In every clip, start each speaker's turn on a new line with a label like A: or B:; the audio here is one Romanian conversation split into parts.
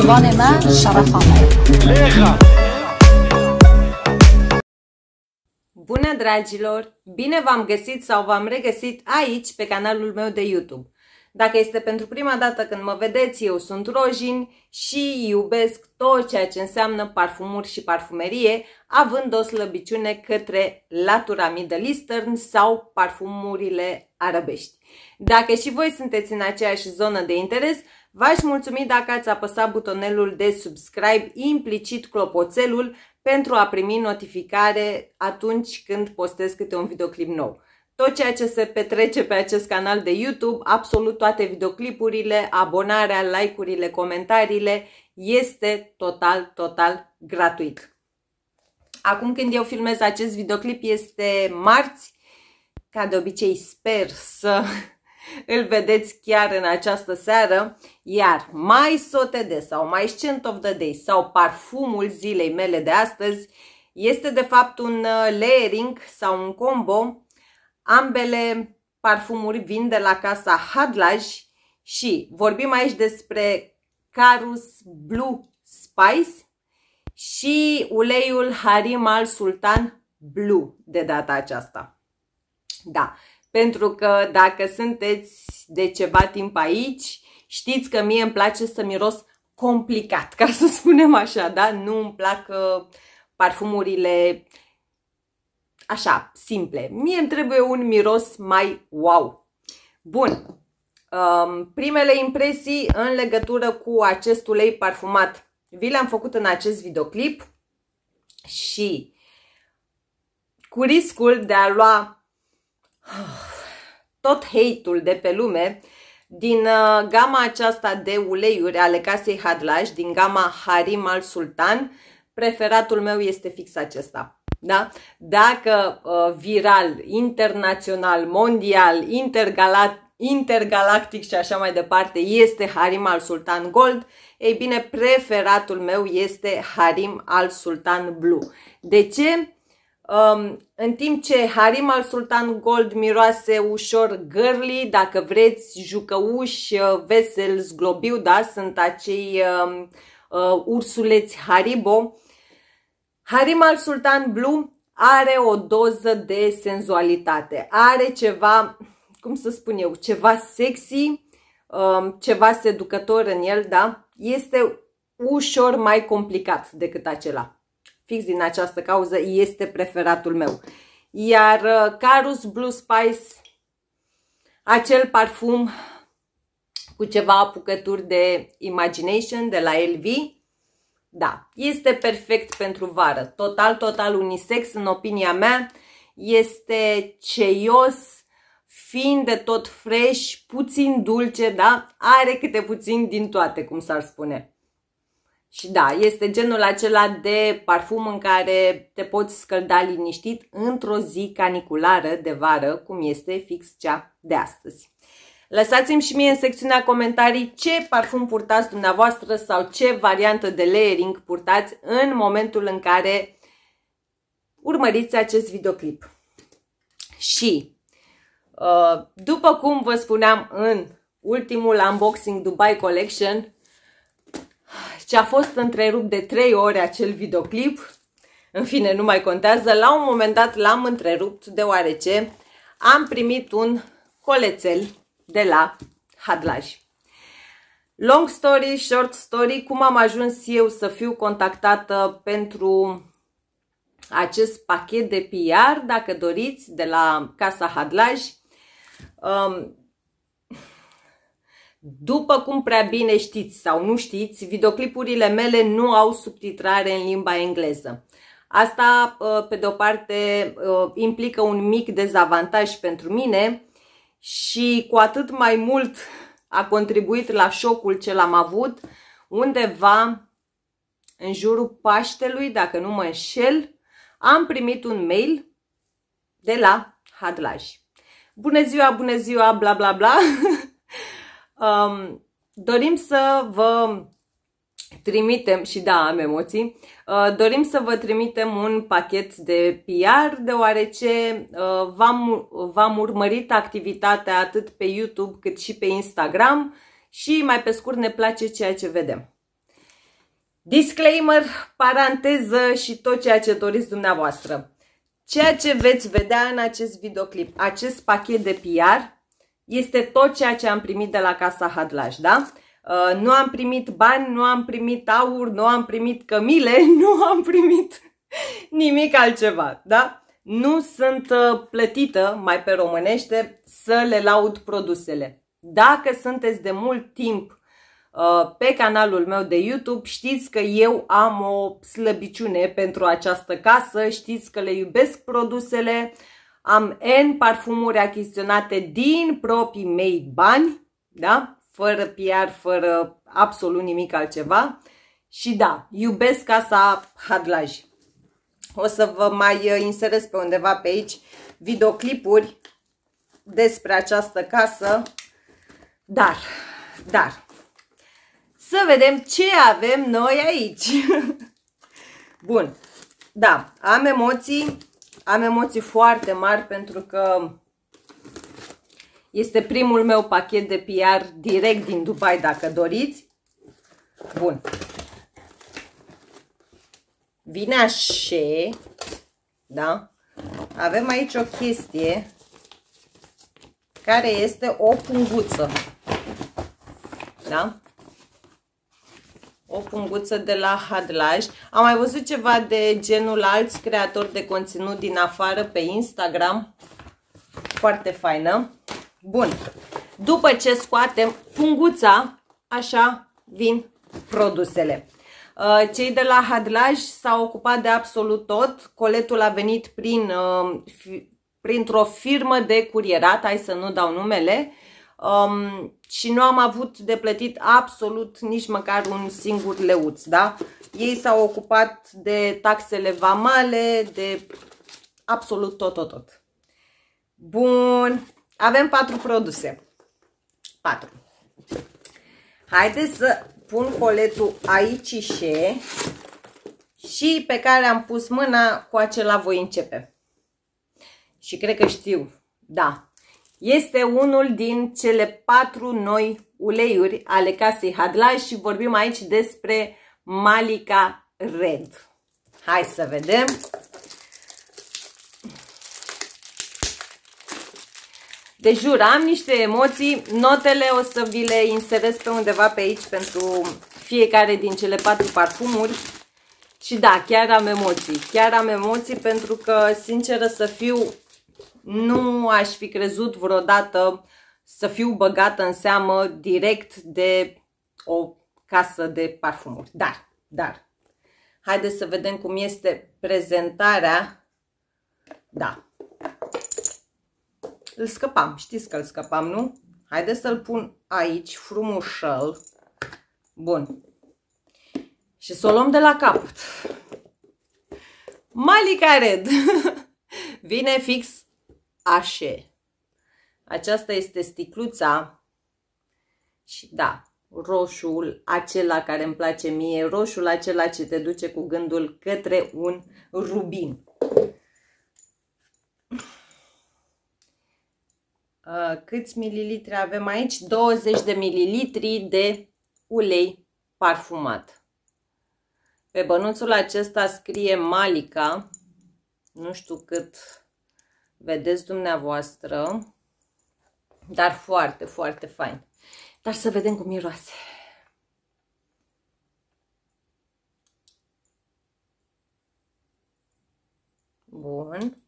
A: زبان من Bună dragilor! Bine v-am găsit sau v-am regăsit aici pe canalul meu de YouTube. Dacă este pentru prima dată când mă vedeți, eu sunt Rojin și iubesc tot ceea ce înseamnă parfumuri și parfumerie, având o slăbiciune către latura Middle Eastern sau parfumurile arabești. Dacă și voi sunteți în aceeași zonă de interes, V-aș mulțumi dacă ați apăsat butonelul de subscribe, implicit clopoțelul, pentru a primi notificare atunci când postez câte un videoclip nou. Tot ceea ce se petrece pe acest canal de YouTube, absolut toate videoclipurile, abonarea, like-urile, comentariile, este total, total gratuit. Acum când eu filmez acest videoclip este marți, ca de obicei sper să îl vedeți chiar în această seară. Iar mai sote de sau mai scent of the day sau parfumul zilei mele de astăzi este de fapt un uh, layering sau un combo. Ambele parfumuri vin de la casa Hadlaj și vorbim aici despre Carus Blue Spice și uleiul Harim al Sultan Blue de data aceasta. Da, pentru că dacă sunteți de ceva timp aici, știți că mie îmi place să miros complicat, ca să spunem așa, da? Nu îmi plac uh, parfumurile așa, simple. Mie îmi trebuie un miros mai wow. Bun, um, primele impresii în legătură cu acest ulei parfumat vi le-am făcut în acest videoclip și cu riscul de a lua tot hate-ul de pe lume din uh, gama aceasta de uleiuri ale casei Hadlaj, din gama Harim al Sultan, preferatul meu este fix acesta. Da? Dacă uh, viral, internațional, mondial, intergalat, intergalactic și așa mai departe este Harim al Sultan Gold, ei bine, preferatul meu este Harim al Sultan Blue. De ce? Um, în timp ce harim al sultan gold miroase ușor girly, dacă vreți, jucăuș, uh, vesel, zglobiu, da, sunt acei um, uh, ursuleți haribo. Harim al sultan blue are o doză de senzualitate, are ceva, cum să spun eu, ceva sexy, um, ceva seducător în el, da, este ușor mai complicat decât acela fix din această cauză este preferatul meu. Iar uh, Carus Blue Spice, acel parfum cu ceva apucături de Imagination de la LV, da, este perfect pentru vară. Total, total unisex, în opinia mea, este ceios, fiind de tot fresh, puțin dulce, da? Are câte puțin din toate, cum s-ar spune. Și da, este genul acela de parfum în care te poți scălda liniștit într-o zi caniculară de vară, cum este fix cea de astăzi. Lăsați-mi și mie în secțiunea comentarii ce parfum purtați dumneavoastră sau ce variantă de layering purtați în momentul în care urmăriți acest videoclip. Și, uh, după cum vă spuneam în ultimul unboxing Dubai Collection, și a fost întrerupt de 3 ore acel videoclip. În fine, nu mai contează. La un moment dat l-am întrerupt deoarece am primit un colețel de la Hadlaj. Long story, short story, cum am ajuns eu să fiu contactată pentru acest pachet de PR, dacă doriți, de la Casa Hadlaj. Um, după cum prea bine știți sau nu știți, videoclipurile mele nu au subtitrare în limba engleză. Asta, uh, pe de-o parte, uh, implică un mic dezavantaj pentru mine și cu atât mai mult a contribuit la șocul ce l-am avut undeva în jurul Paștelui, dacă nu mă înșel, am primit un mail de la Hadlaj. Bună ziua, bună ziua, bla bla bla, Um, dorim să vă trimitem, și da, am emoții, uh, dorim să vă trimitem un pachet de PR, deoarece uh, v-am, v-am urmărit activitatea atât pe YouTube cât și pe Instagram și mai pe scurt ne place ceea ce vedem. Disclaimer, paranteză și tot ceea ce doriți dumneavoastră. Ceea ce veți vedea în acest videoclip, acest pachet de PR, este tot ceea ce am primit de la Casa Hadlaș, da? Uh, nu am primit bani, nu am primit aur, nu am primit cămile, nu am primit nimic altceva, da? Nu sunt uh, plătită, mai pe românește, să le laud produsele. Dacă sunteți de mult timp uh, pe canalul meu de YouTube, știți că eu am o slăbiciune pentru această casă, știți că le iubesc produsele, uh, am N parfumuri achiziționate din proprii mei bani, da? fără PR, fără absolut nimic altceva. Și da, iubesc casa Hadlaj. O să vă mai uh, inserez pe undeva pe aici videoclipuri despre această casă. Dar, dar, să vedem ce avem noi aici. Bun, da, am emoții, am emoții foarte mari pentru că este primul meu pachet de PR direct din Dubai, dacă doriți. Bun. Vine așa, da? Avem aici o chestie care este o punguță. Da? o punguță de la Hadlaj. Am mai văzut ceva de genul alți creatori de conținut din afară pe Instagram. Foarte faină. Bun. După ce scoatem punguța, așa vin produsele. Uh, cei de la Hadlaj s-au ocupat de absolut tot. Coletul a venit prin, uh, printr-o firmă de curierat, hai să nu dau numele, um, și nu am avut de plătit absolut nici măcar un singur leuț, da? Ei s-au ocupat de taxele vamale, de absolut tot, tot, tot. Bun, avem patru produse. Patru. Haideți să pun coletul aici și și pe care am pus mâna, cu acela voi începe. Și cred că știu, da, este unul din cele patru noi uleiuri ale casei Hadlai și vorbim aici despre Malika Red. Hai să vedem. De jur, am niște emoții, notele o să vi le inserez pe undeva pe aici pentru fiecare din cele patru parfumuri. Și da, chiar am emoții, chiar am emoții pentru că, sinceră să fiu, nu aș fi crezut vreodată să fiu băgată în seamă direct de o casă de parfumuri. Dar, dar, haideți să vedem cum este prezentarea. Da. Îl scăpam, știți că îl scăpam, nu? Haideți să-l pun aici, frumușel. Bun. Și să o luăm de la capăt. Malica Red vine fix așe. Aceasta este sticluța și da, roșul acela care îmi place mie, roșul acela ce te duce cu gândul către un rubin. Uh, câți mililitri avem aici? 20 de mililitri de ulei parfumat. Pe bănuțul acesta scrie Malica, nu știu cât vedeți dumneavoastră, dar foarte, foarte fain. Dar să vedem cum miroase. Bun.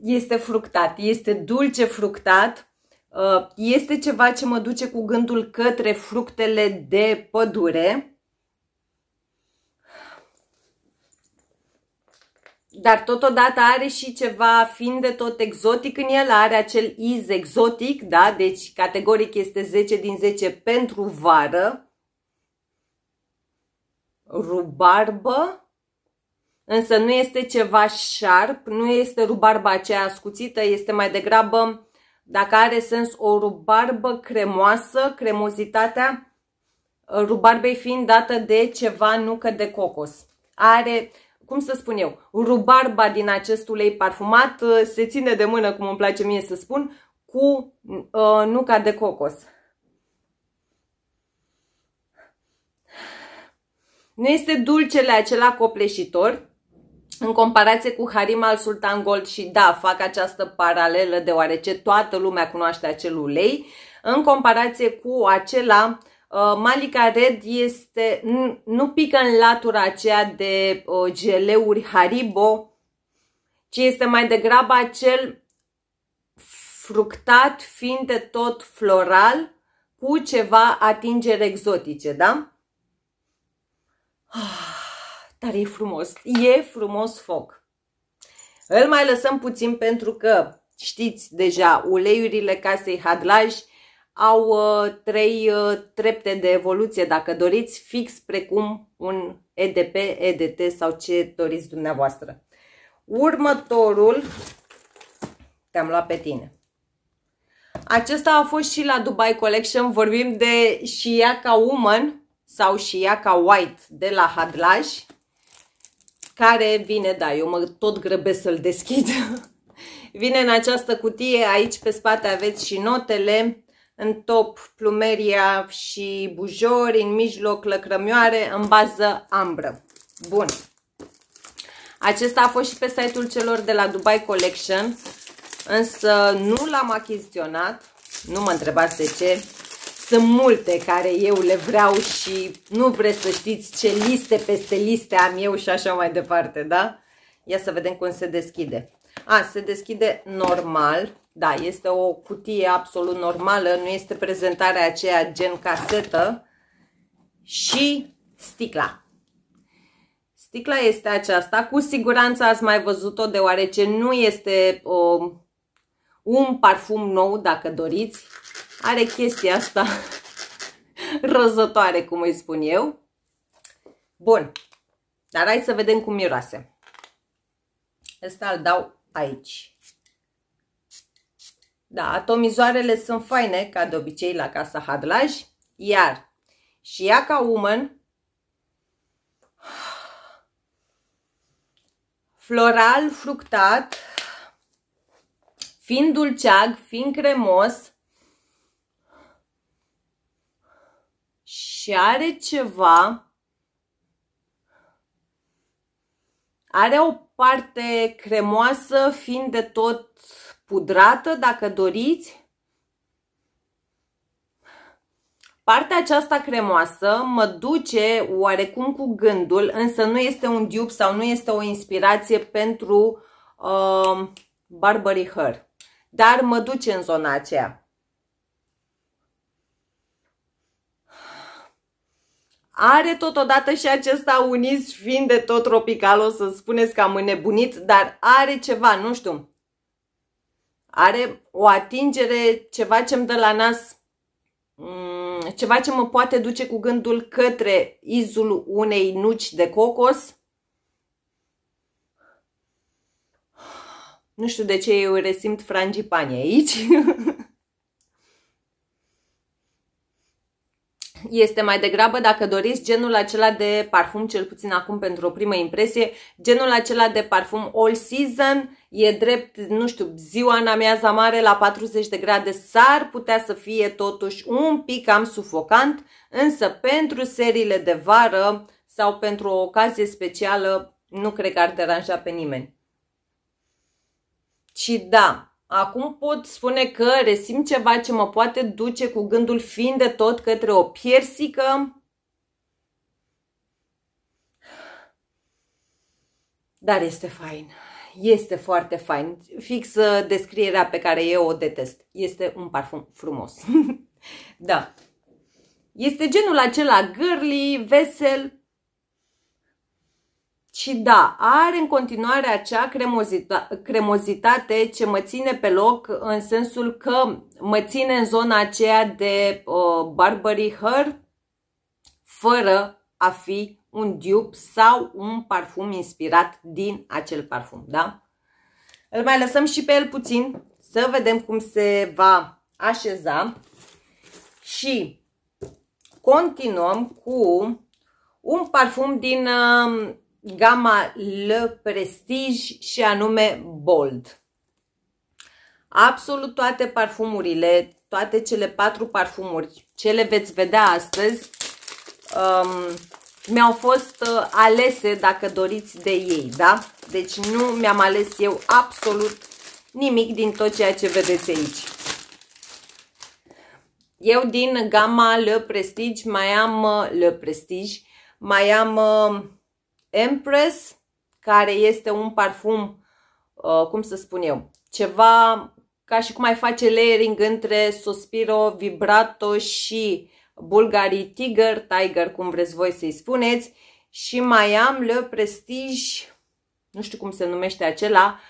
A: Este fructat, este dulce fructat Uh, este ceva ce mă duce cu gândul către fructele de pădure. Dar totodată are și ceva, fiind de tot exotic în el, are acel iz exotic, da? Deci categoric este 10 din 10 pentru vară. Rubarbă însă nu este ceva șarp, nu este rubarba aceea ascuțită, este mai degrabă dacă are sens o rubarbă cremoasă, cremozitatea uh, rubarbei fiind dată de ceva nucă de cocos. Are, cum să spun eu, rubarba din acest ulei parfumat uh, se ține de mână, cum îmi place mie să spun, cu uh, nuca de cocos. Nu este dulcele acela copleșitor, în comparație cu Harim al Sultan Gold și da, fac această paralelă deoarece toată lumea cunoaște acel ulei, în comparație cu acela uh, Malika Red este, nu pică în latura aceea de uh, geleuri Haribo, ci este mai degrabă acel fructat, fiind de tot floral, cu ceva atingeri exotice, da? Ah. Dar e frumos, e frumos foc. Îl mai lăsăm puțin pentru că știți deja, uleiurile casei Hadlaj au uh, trei uh, trepte de evoluție, dacă doriți, fix precum un EDP, EDT sau ce doriți dumneavoastră. Următorul, te-am luat pe tine. Acesta a fost și la Dubai Collection, vorbim de Shiaka Woman sau Shiaka White de la Hadlaj care vine, da, eu mă tot grăbesc să-l deschid. vine în această cutie, aici pe spate aveți și notele, în top plumeria și bujori, în mijloc lăcrămioare, în bază ambră. Bun. Acesta a fost și pe site-ul celor de la Dubai Collection, însă nu l-am achiziționat, nu mă întrebați de ce, sunt multe care eu le vreau și nu vreți să știți ce liste peste liste am eu și așa mai departe, da? Ia să vedem cum se deschide. A, se deschide normal. Da, este o cutie absolut normală, nu este prezentarea aceea gen casetă. Și sticla. Sticla este aceasta, cu siguranță ați mai văzut-o, deoarece nu este o, um, un parfum nou, dacă doriți, are chestia asta răzătoare, cum îi spun eu. Bun, dar hai să vedem cum miroase. Ăsta îl dau aici. Da, atomizoarele sunt faine, ca de obicei la casa Hadlaj, iar și ea ca woman, floral, fructat, fiind dulceag, fiind cremos, și are ceva, are o parte cremoasă, fiind de tot pudrată, dacă doriți. Partea aceasta cremoasă mă duce oarecum cu gândul, însă nu este un dup sau nu este o inspirație pentru uh, Barbary hair dar mă duce în zona aceea. Are totodată și acesta unis fiind de tot tropical, o să spuneți că am înnebunit, dar are ceva, nu știu. Are o atingere, ceva ce-mi dă la nas, mm, ceva ce mă poate duce cu gândul către izul unei nuci de cocos. Nu știu de ce eu resimt frangipanie aici. este mai degrabă, dacă doriți, genul acela de parfum, cel puțin acum pentru o primă impresie, genul acela de parfum all season, e drept, nu știu, ziua în amiaza mare la 40 de grade s-ar putea să fie totuși un pic cam sufocant, însă pentru seriile de vară sau pentru o ocazie specială nu cred că ar deranja pe nimeni. Și da, Acum pot spune că resim ceva ce mă poate duce cu gândul fiind de tot către o piersică. Dar este fain. Este foarte fain. Fix uh, descrierea pe care eu o detest. Este un parfum frumos. da. Este genul acela girly, vesel, și da, are în continuare acea cremozita cremozitate ce mă ține pe loc în sensul că mă ține în zona aceea de uh, Barbary Hair fără a fi un dup sau un parfum inspirat din acel parfum, da? Îl mai lăsăm și pe el puțin să vedem cum se va așeza și continuăm cu un parfum din uh, gama L Prestige și anume Bold. Absolut toate parfumurile, toate cele patru parfumuri, ce le veți vedea astăzi, um, mi-au fost uh, alese, dacă doriți, de ei, da? Deci nu mi-am ales eu absolut nimic din tot ceea ce vedeți aici. Eu din gama Le Prestige mai am uh, Le Prestige, mai am uh, Empress, care este un parfum, uh, cum să spun eu, ceva ca și cum ai face layering între Sospiro, Vibrato și Bulgari Tiger, Tiger, cum vreți voi să-i spuneți. Și mai am Le Prestige, nu știu cum se numește acela,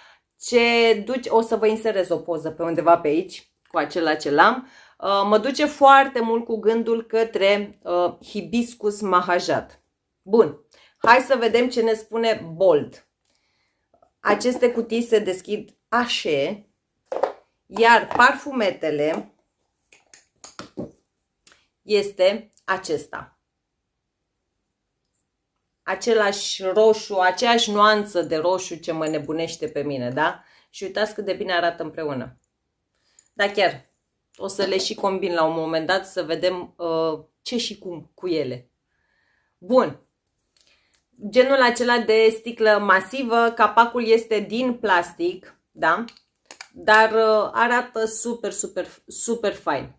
A: ce duce, o să vă inserez o poză pe undeva pe aici, cu acela ce l-am, uh, mă duce foarte mult cu gândul către uh, hibiscus mahajat. Bun, Hai să vedem ce ne spune Bold. Aceste cutii se deschid așe, iar parfumetele este acesta. Același roșu, aceeași nuanță de roșu ce mă nebunește pe mine, da? Și uitați cât de bine arată împreună. Da, chiar, o să le și combin la un moment dat să vedem uh, ce și cum cu ele. Bun, genul acela de sticlă masivă, capacul este din plastic, da? Dar uh, arată super, super, super fain.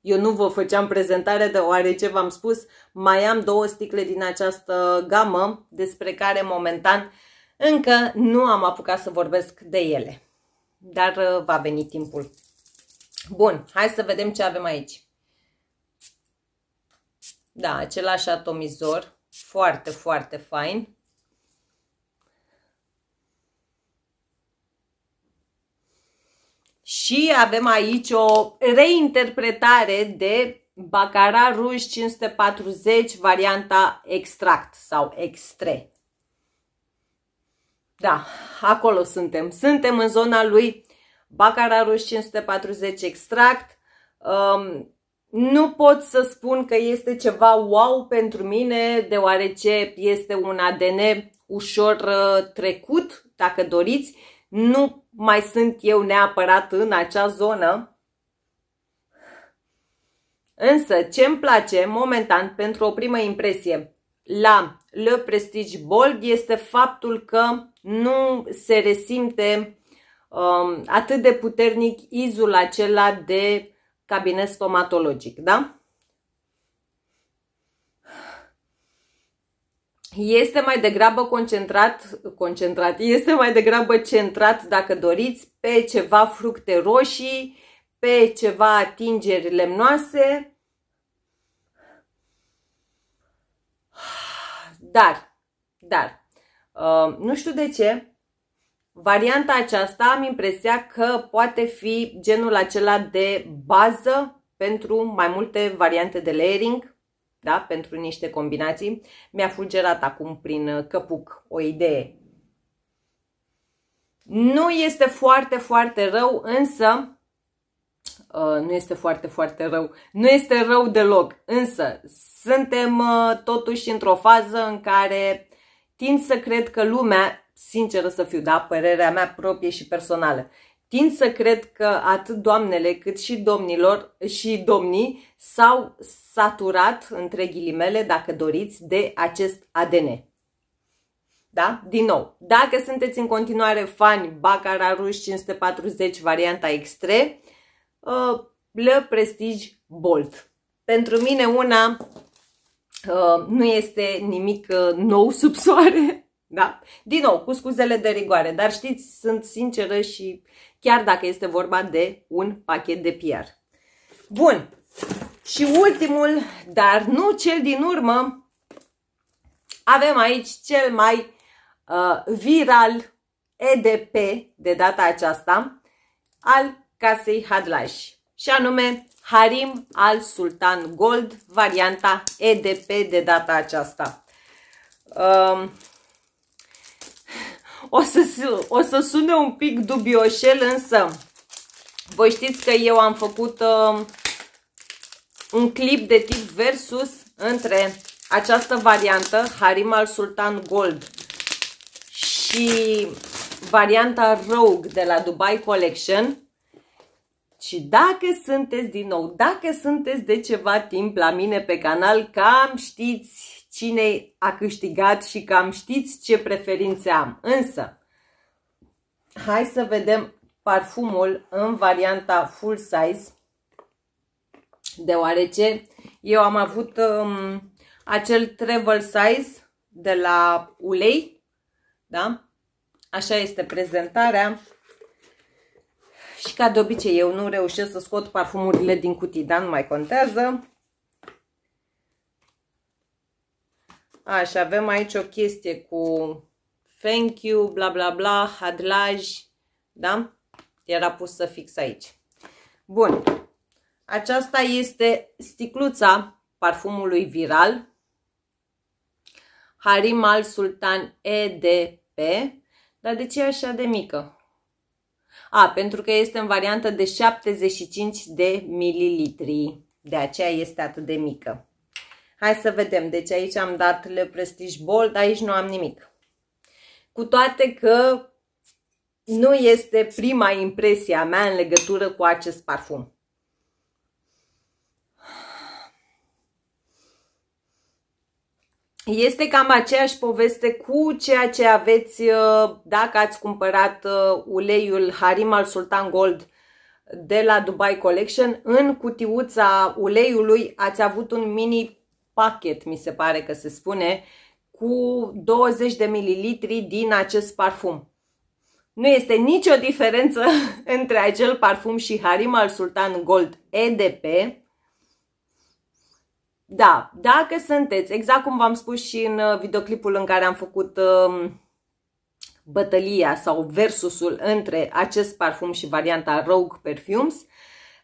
A: Eu nu vă făceam prezentare deoarece v-am spus, mai am două sticle din această gamă despre care momentan încă nu am apucat să vorbesc de ele. Dar uh, va veni timpul. Bun, hai să vedem ce avem aici. Da, același atomizor foarte, foarte fain. Și avem aici o reinterpretare de Bacara Ruj 540, varianta extract sau extre. Da, acolo suntem. Suntem în zona lui Bacara Ruj 540 extract. Um, nu pot să spun că este ceva wow pentru mine, deoarece este un ADN ușor uh, trecut, dacă doriți. Nu mai sunt eu neapărat în acea zonă. Însă, ce îmi place momentan pentru o primă impresie la Le Prestige Bold este faptul că nu se resimte um, atât de puternic izul acela de cabinet stomatologic, da? Este mai degrabă concentrat, concentrat, este mai degrabă centrat, dacă doriți, pe ceva fructe roșii, pe ceva atingeri lemnoase. Dar, dar, uh, nu știu de ce, Varianta aceasta am impresia că poate fi genul acela de bază pentru mai multe variante de layering, da? pentru niște combinații. Mi-a fulgerat acum prin uh, căpuc o idee. Nu este foarte, foarte rău, însă uh, nu este foarte, foarte rău. Nu este rău deloc, însă suntem uh, totuși într-o fază în care tind să cred că lumea sinceră să fiu, da, părerea mea proprie și personală. Tind să cred că atât doamnele cât și domnilor și domnii s-au saturat, între ghilimele, dacă doriți, de acest ADN. Da? Din nou, dacă sunteți în continuare fani Bacara Ruș 540 varianta extre, uh, Le Prestige Bolt. Pentru mine una uh, nu este nimic uh, nou sub soare. Da? Din nou, cu scuzele de rigoare, dar știți, sunt sinceră și chiar dacă este vorba de un pachet de PR. Bun. Și ultimul, dar nu cel din urmă, avem aici cel mai uh, viral EDP de data aceasta al casei Hadlaj. și anume Harim al Sultan Gold, varianta EDP de data aceasta. Uh, o să, o să sune un pic dubioșel, însă voi știți că eu am făcut uh, un clip de tip versus între această variantă, Harim al Sultan Gold și varianta Rogue de la Dubai Collection. Și dacă sunteți din nou, dacă sunteți de ceva timp la mine pe canal, cam știți cine a câștigat și cam știți ce preferințe am. Însă, hai să vedem parfumul în varianta full size, deoarece eu am avut um, acel travel size de la ulei, da? Așa este prezentarea. Și ca de obicei eu nu reușesc să scot parfumurile din cutii, dar nu mai contează. Așa, avem aici o chestie cu thank you, bla bla bla, hadlaj, da? Era pusă fix aici. Bun, aceasta este sticluța parfumului viral Harim al Sultan EDP. Dar de ce e așa de mică? A, pentru că este în variantă de 75 de mililitri. De aceea este atât de mică. Hai să vedem. Deci aici am dat Le Prestige Bold, aici nu am nimic. Cu toate că nu este prima impresia mea în legătură cu acest parfum. Este cam aceeași poveste cu ceea ce aveți uh, dacă ați cumpărat uh, uleiul Harim al Sultan Gold de la Dubai Collection. În cutiuța uleiului ați avut un mini pachet, mi se pare că se spune, cu 20 de mililitri din acest parfum. Nu este nicio diferență între acel parfum și Harim al Sultan Gold EDP. Da, dacă sunteți, exact cum v-am spus și în uh, videoclipul în care am făcut uh, bătălia sau versusul între acest parfum și varianta Rogue Perfumes, uh,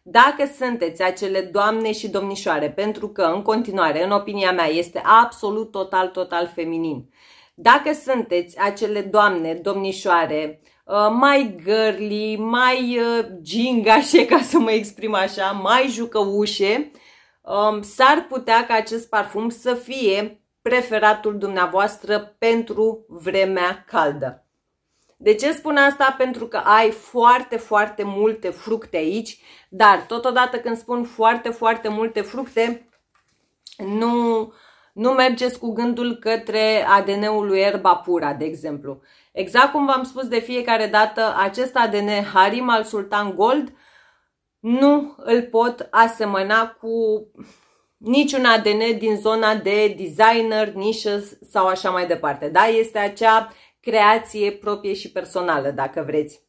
A: dacă sunteți acele doamne și domnișoare, pentru că, în continuare, în opinia mea, este absolut total, total feminin. Dacă sunteți acele doamne, domnișoare, uh, mai girly, mai uh, gingașe, ca să mă exprim așa, mai jucăușe, um, s-ar putea ca acest parfum să fie preferatul dumneavoastră pentru vremea caldă. De ce spun asta? Pentru că ai foarte, foarte multe fructe aici, dar totodată când spun foarte, foarte multe fructe, nu, nu mergeți cu gândul către ADN-ul lui erba pura, de exemplu. Exact cum v-am spus de fiecare dată, acest ADN Harim al Sultan Gold nu îl pot asemăna cu niciun ADN din zona de designer, nișă sau așa mai departe. Da? Este acea creație proprie și personală, dacă vreți.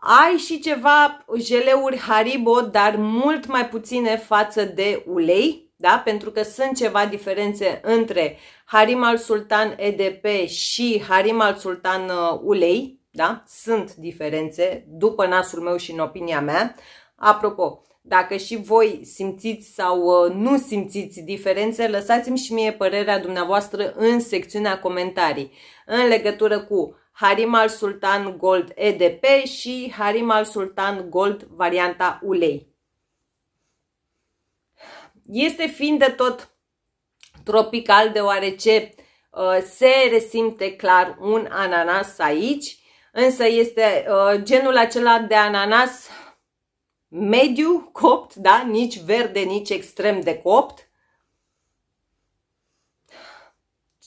A: Ai și ceva jeleuri Haribo, dar mult mai puține față de ulei, da? pentru că sunt ceva diferențe între Harim al Sultan EDP și Harim al Sultan uh, ulei. Da? Sunt diferențe după nasul meu și în opinia mea. Apropo, dacă și voi simțiți sau uh, nu simțiți diferențe, lăsați-mi și mie părerea dumneavoastră în secțiunea comentarii în legătură cu Harim al Sultan Gold EDP și Harim al Sultan Gold varianta ulei. Este fiind de tot tropical deoarece uh, se resimte clar un ananas aici, însă este uh, genul acela de ananas mediu copt, da? Nici verde, nici extrem de copt.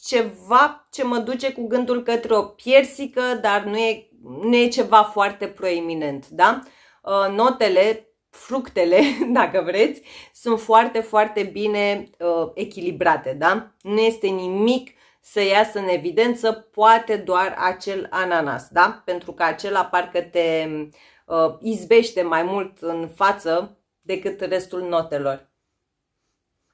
A: Ceva ce mă duce cu gândul către o piersică, dar nu e, nu e ceva foarte proeminent, da? Uh, notele, fructele, dacă vreți, sunt foarte, foarte bine uh, echilibrate, da? Nu este nimic să iasă în evidență, poate doar acel ananas, da? Pentru că acela parcă te uh, uh, izbește mai mult în față decât restul notelor.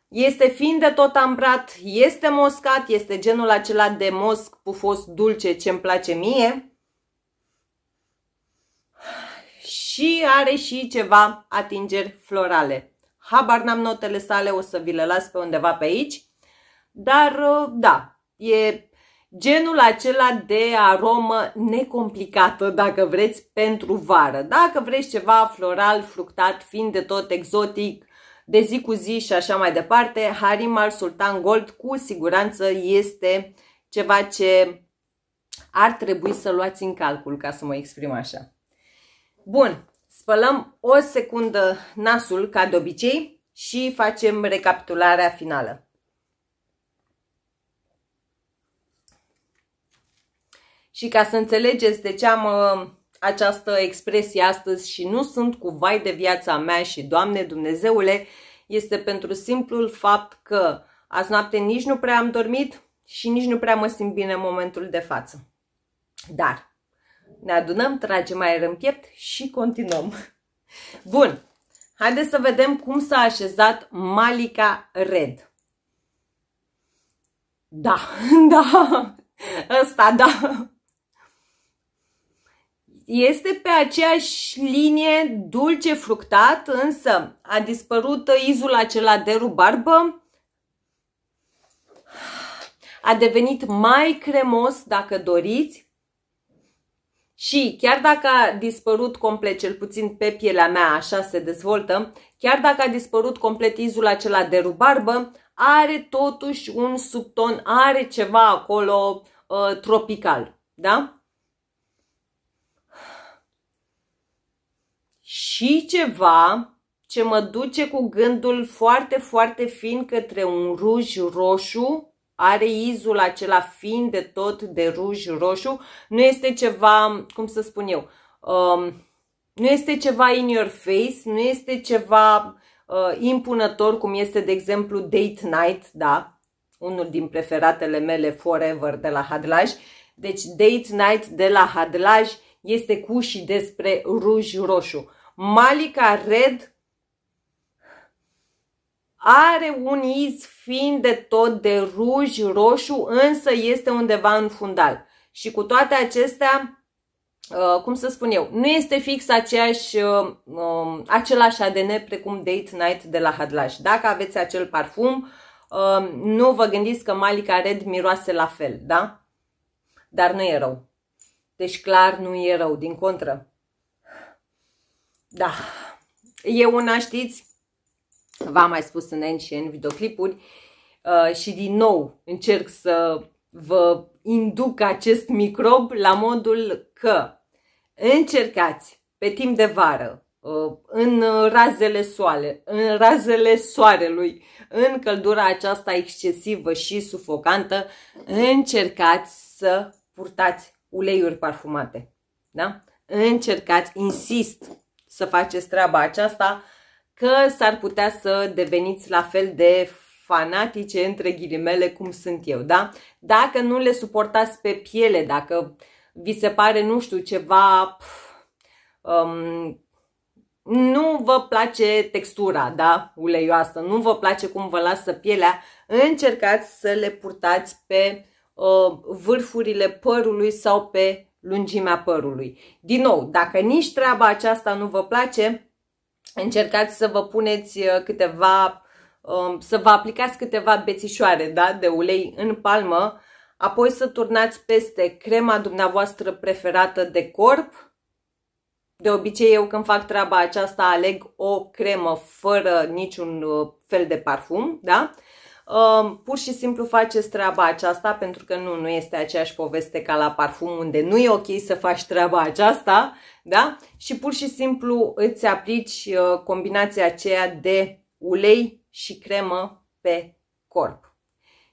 A: Este fin de tot ambrat, este moscat, este genul acela de mosc pufos dulce ce îmi place mie și are și ceva atingeri florale. Habar n-am notele sale, o să vi le las pe undeva pe aici, dar uh, da, e genul acela de aromă necomplicată, dacă vreți, pentru vară. Dacă vreți ceva floral, fructat, fiind de tot exotic, de zi cu zi și așa mai departe, Harimal Sultan Gold cu siguranță este ceva ce ar trebui să luați în calcul, ca să mă exprim așa. Bun, spălăm o secundă nasul, ca de obicei, și facem recapitularea finală. Și ca să înțelegeți de ce am uh, această expresie astăzi și nu sunt cu vai de viața mea și Doamne Dumnezeule, este pentru simplul fapt că azi noapte nici nu prea am dormit și nici nu prea mă simt bine în momentul de față. Dar ne adunăm, tragem aer în piept și continuăm. Bun, haideți să vedem cum s-a așezat Malika Red. Da, da, ăsta da este pe aceeași linie dulce fructat, însă a dispărut izul acela de rubarbă, a devenit mai cremos dacă doriți și chiar dacă a dispărut complet, cel puțin pe pielea mea așa se dezvoltă, chiar dacă a dispărut complet izul acela de rubarbă, are totuși un subton, are ceva acolo uh, tropical, da? și ceva ce mă duce cu gândul foarte, foarte fin către un ruj roșu. Are izul acela fin de tot de ruj roșu. Nu este ceva, cum să spun eu, um, nu este ceva in your face, nu este ceva uh, impunător cum este, de exemplu, Date Night, da? Unul din preferatele mele forever de la Hadlaj. Deci Date Night de la Hadlaj este cu și despre ruj roșu. Malika Red are un iz fin de tot de ruj, roșu, însă este undeva în fundal. Și cu toate acestea, uh, cum să spun eu, nu este fix aceeași, uh, um, același ADN precum Date Night de la Hadlash. Dacă aveți acel parfum, um, nu vă gândiți că Malika Red miroase la fel, da? Dar nu e rău. Deci clar nu e rău, din contră. Da, e una, știți, v-am mai spus în N și în videoclipuri uh, și din nou încerc să vă induc acest microb la modul că încercați pe timp de vară, uh, în razele soale, în razele soarelui, în căldura aceasta excesivă și sufocantă, încercați să purtați uleiuri parfumate. Da? Încercați, insist, să faceți treaba aceasta, că s-ar putea să deveniți la fel de fanatice, între ghilimele, cum sunt eu, da? Dacă nu le suportați pe piele, dacă vi se pare, nu știu, ceva... Pf, um, nu vă place textura, da, uleioasă, nu vă place cum vă lasă pielea, încercați să le purtați pe uh, vârfurile părului sau pe lungimea părului. Din nou, dacă nici treaba aceasta nu vă place, încercați să vă puneți uh, câteva, um, să vă aplicați câteva bețișoare da, de ulei în palmă, apoi să turnați peste crema dumneavoastră preferată de corp. De obicei eu când fac treaba aceasta aleg o cremă fără niciun uh, fel de parfum, da? pur și simplu faceți treaba aceasta pentru că nu, nu este aceeași poveste ca la parfum unde nu e ok să faci treaba aceasta da? și pur și simplu îți aplici uh, combinația aceea de ulei și cremă pe corp.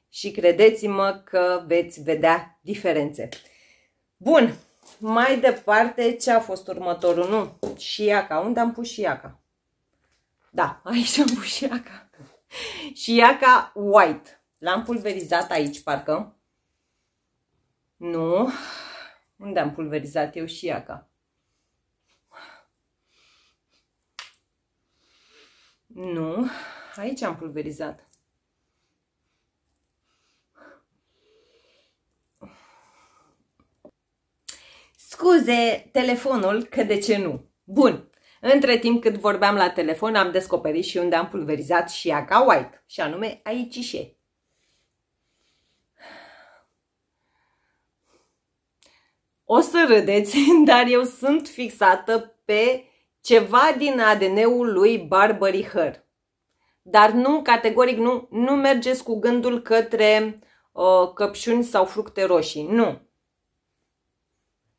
A: Și credeți-mă că veți vedea diferențe. Bun, mai departe ce a fost următorul? Nu, și iaca. Unde am pus și iaca? Da, aici am pus și iaca. și iaca white. L-am pulverizat aici, parcă. Nu. Unde am pulverizat eu și iaca? Nu. Aici am pulverizat. Scuze telefonul, că de ce nu? Bun, între timp cât vorbeam la telefon, am descoperit și unde am pulverizat și Aga White, și anume aici și O să râdeți, dar eu sunt fixată pe ceva din ADN-ul lui Barbary Hăr. Dar nu, categoric nu, nu mergeți cu gândul către uh, căpșuni sau fructe roșii. Nu.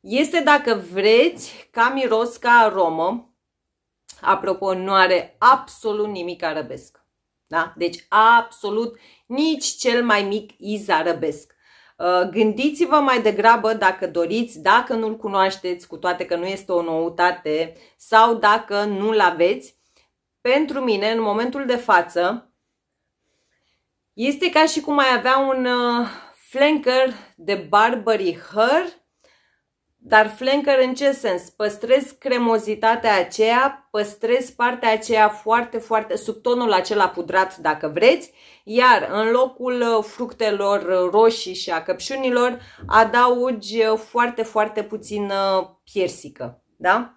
A: Este dacă vreți ca miros ca aromă, apropo, nu are absolut nimic arabesc. Da? Deci absolut nici cel mai mic iz arabesc. Uh, gândiți-vă mai degrabă dacă doriți, dacă nu-l cunoașteți, cu toate că nu este o noutate, sau dacă nu-l aveți. Pentru mine, în momentul de față, este ca și cum ai avea un uh, flanker de Barbary Her dar flanker în ce sens? Păstrez cremozitatea aceea, păstrez partea aceea foarte, foarte, tonul acela pudrat, dacă vreți, iar în locul uh, fructelor uh, roșii și a căpșunilor adaugi uh, foarte, foarte puțină piersică, da?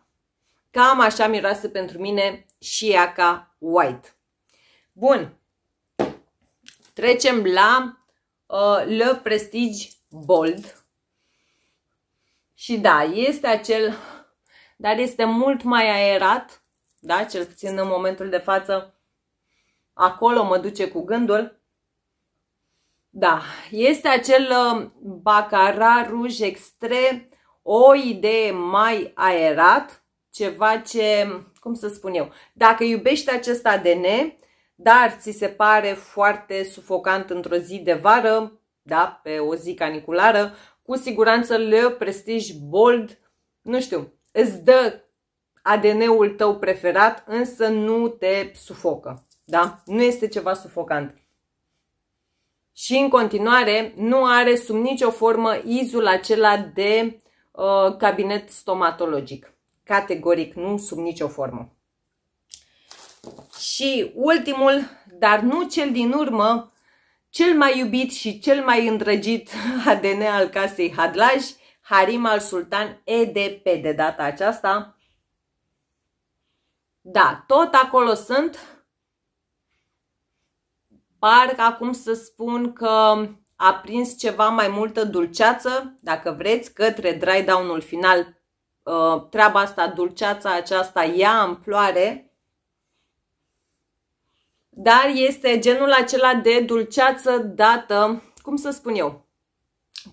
A: Cam așa miroase pentru mine și ea ca white. Bun, trecem la uh, Le Prestige Bold și da, este acel, dar este mult mai aerat, da, cel puțin în momentul de față, acolo mă duce cu gândul. Da, este acel ă, bacara ruj extrem, o idee mai aerat, ceva ce, cum să spun eu, dacă iubești acest ADN, dar ți se pare foarte sufocant într-o zi de vară, da, pe o zi caniculară, cu siguranță le prestigi bold, nu știu, îți dă ADN-ul tău preferat, însă nu te sufocă. Da? Nu este ceva sufocant. Și în continuare, nu are sub nicio formă izul acela de uh, cabinet stomatologic. Categoric, nu sub nicio formă. Și ultimul, dar nu cel din urmă, cel mai iubit și cel mai îndrăgit ADN al casei Hadlaj, Harim al Sultan EDP de data aceasta. Da, tot acolo sunt. Parcă acum să spun că a prins ceva mai multă dulceață, dacă vreți, către dry down-ul final. Uh, treaba asta, dulceața aceasta ia amploare, dar este genul acela de dulceață dată, cum să spun eu,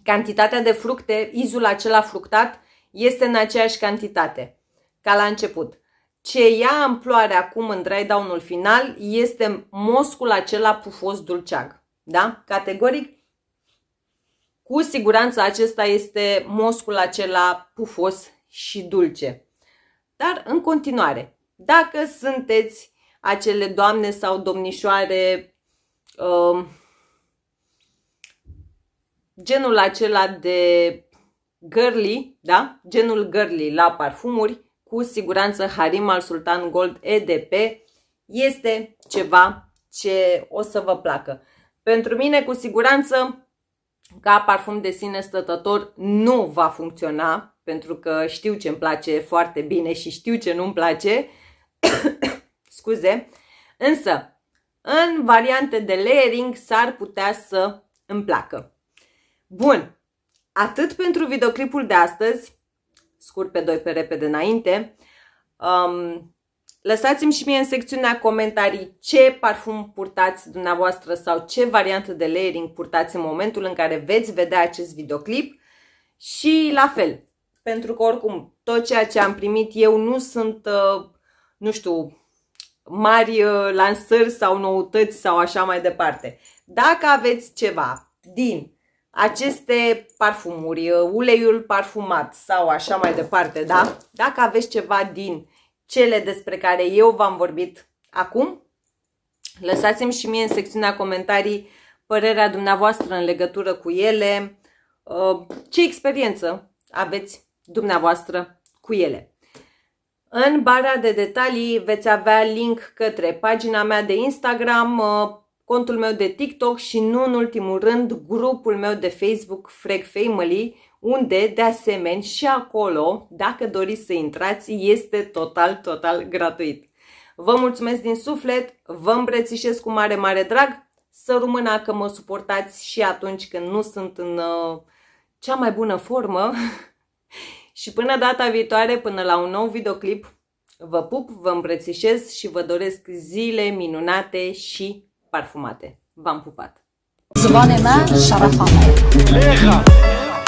A: cantitatea de fructe, izul acela fructat, este în aceeași cantitate ca la început. Ce ia amploare acum în dry down-ul final este moscul acela pufos dulceag. Da? Categoric, cu siguranță acesta este moscul acela pufos și dulce. Dar în continuare, dacă sunteți acele doamne sau domnișoare um, genul acela de girly, da? Genul girly la parfumuri, cu siguranță Harim al Sultan Gold EDP este ceva ce o să vă placă. Pentru mine, cu siguranță, ca parfum de sine stătător nu va funcționa, pentru că știu ce îmi place foarte bine și știu ce nu-mi place scuze, însă în variante de layering s-ar putea să îmi placă. Bun, atât pentru videoclipul de astăzi, scurt pe doi pe repede înainte, um, lăsați-mi și mie în secțiunea comentarii ce parfum purtați dumneavoastră sau ce variantă de layering purtați în momentul în care veți vedea acest videoclip și la fel, pentru că oricum tot ceea ce am primit eu nu sunt, uh, nu știu, mari uh, lansări sau noutăți sau așa mai departe. Dacă aveți ceva din aceste parfumuri, uh, uleiul parfumat sau așa mai departe, da? Dacă aveți ceva din cele despre care eu v-am vorbit acum, lăsați-mi și mie în secțiunea comentarii părerea dumneavoastră în legătură cu ele, uh, ce experiență aveți dumneavoastră cu ele. În bara de detalii veți avea link către pagina mea de Instagram, uh, contul meu de TikTok și nu în ultimul rând grupul meu de Facebook Frag Family, unde de asemenea și acolo, dacă doriți să intrați, este total, total gratuit. Vă mulțumesc din suflet, vă îmbrățișez cu mare, mare drag, să rămână că mă suportați și atunci când nu sunt în uh, cea mai bună formă Și până data viitoare, până la un nou videoclip, vă pup, vă îmbrățișez și vă doresc zile minunate și parfumate. V-am pupat! زبان من